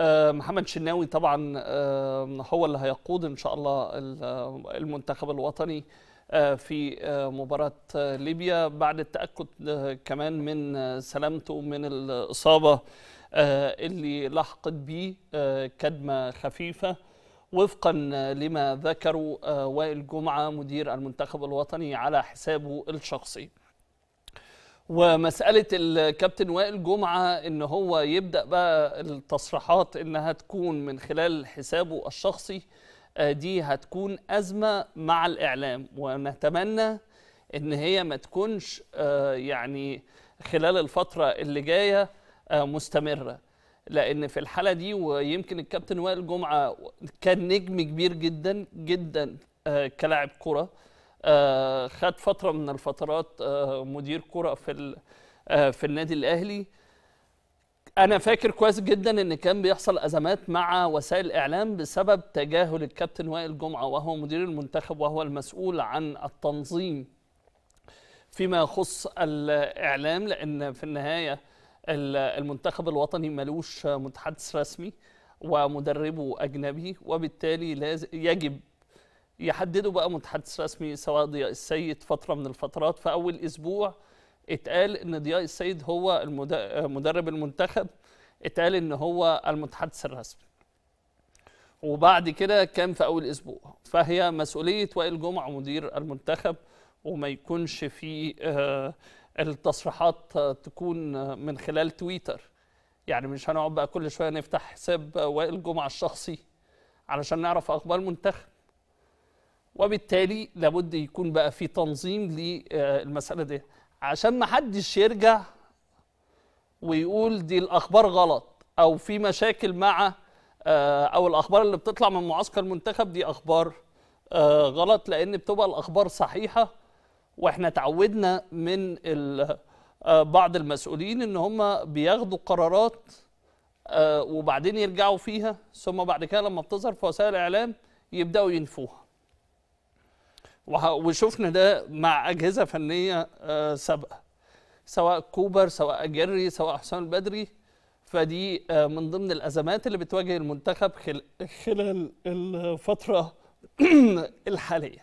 آه، محمد شناوي طبعا آه، هو اللي هيقود ان شاء الله آه، المنتخب الوطني في مباراة ليبيا بعد التأكد كمان من سلامته من الإصابة اللي لحقت به كدمة خفيفة وفقا لما ذكروا وائل جمعة مدير المنتخب الوطني على حسابه الشخصي ومساله الكابتن وائل جمعه ان هو يبدا بقى التصريحات انها تكون من خلال حسابه الشخصي آه، دي هتكون ازمه مع الاعلام ونتمنى ان هي ما تكونش آه، يعني خلال الفتره اللي جايه آه، مستمره لان في الحاله دي ويمكن الكابتن وائل جمعه كان نجم كبير جدا جدا كلاعب كره آه، خد فتره من الفترات آه، مدير كره في آه، في النادي الاهلي انا فاكر كويس جدا ان كان بيحصل ازمات مع وسائل الاعلام بسبب تجاهل الكابتن وائل جمعه وهو مدير المنتخب وهو المسؤول عن التنظيم فيما يخص الاعلام لان في النهايه المنتخب الوطني ملوش متحدث رسمي ومدربه اجنبي وبالتالي يجب يحددوا بقى متحدث رسمي سواء ضياء السيد فتره من الفترات في اول اسبوع اتقال ان ضياء السيد هو مدرب المنتخب اتقال ان هو المتحدث الرسمي وبعد كده كان في اول اسبوع فهي مسؤوليه وائل جمعه مدير المنتخب وما يكونش في آه، التصريحات تكون من خلال تويتر يعني مش هنقعد بقى كل شويه نفتح حساب وائل جمعه الشخصي علشان نعرف اخبار المنتخب وبالتالي لابد يكون بقى في تنظيم للمساله دي عشان ما حدش يرجع ويقول دي الاخبار غلط او في مشاكل مع آه، او الاخبار اللي بتطلع من معسكر المنتخب دي اخبار آه، غلط لان بتبقى الاخبار صحيحه واحنا تعودنا من آه، بعض المسؤولين ان هم بياخدوا قرارات وبعدين يرجعوا فيها ثم بعد كده لما بتظهر في وسائل الاعلام يبداوا ينفوها وشفنا ده مع اجهزه فنيه آه، سابقه سواء كوبر سواء اجري سواء حسام البدري فدي آه، من ضمن الازمات اللي بتواجه المنتخب خلال الفتره الحاليه